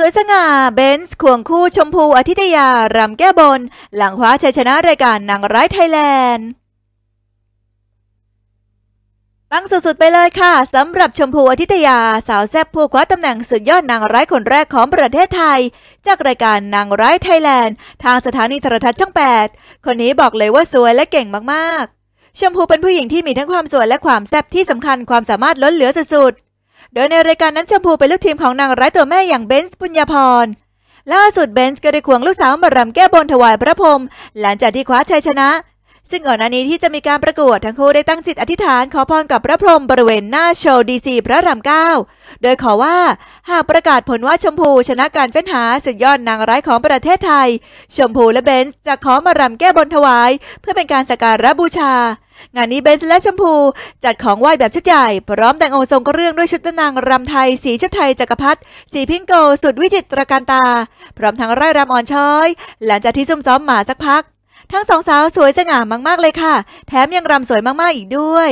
สวยสง่าเบนซ์ควงคู่ชมพูอธิตยารำแก้บน หลังคว้าชัยชนะรายการนางร้ายไทยแลนด์ปังสุดๆไปเลยค่ะสำหรับชมพูอธิตยาสาวแซ่บผู้คว้าตำแหน่งสุดยอดนางร้ายคนแรกของประเทศไทย จากรายการนางร้ายไทยแลนด์ทางสถานีโทรทัศน์ช่อง8 คนนี้บอกเลยว่าสวยและเก่งมาก ๆ ชมพูเป็นผู้หญิงที่มีทั้งความสวยและความแซ่บที่สำคัญความสามารถล้นเหลือสุดๆโดยในรายการนั้นชมพูเป็นลูกทีมของนางร้ายตัวแม่อย่างเบนซ์ปุญญาพรล่าสุดเบนซ์ก็ได้ควงลูกสาวมารำแก้บนถวายพระพรหมหลังจากที่คว้าชัยชนะ ซึ่งก่อนหน้านี้ที่จะมีการประกวดทั้งคู่ได้ตั้งจิตอธิษฐานขอพรกับพระพรมบริเวณหน้าโชว์ดีซีพระรามเก้าโดยขอว่าหากประกาศผลว่าชมพู ชนะการเฟ้นหาสุดยอดนางร้ายของประเทศไทย ชมพูและเบนซ์จะขอมารำแก้บนถวาย เพื่อเป็นการสักการะบูชางานนี้เบสและชมพูจัดของไหว้แบบชุดใหญ่ พร้อมแต่งองค์ทรงกระเรื่องด้วยชุดนางรำไทยสีชุดไทยจักรพรรดิสีพิงโกสุดวิจิตรการตา พร้อมทั้งไร่รำอ่อนช้อย หลังจากที่ซุ่มซ้อมหมาสักพัก ทั้งสองสาวสวยสง่ามากๆ เลยค่ะ แถมยังรำสวยมากๆ อีกด้วย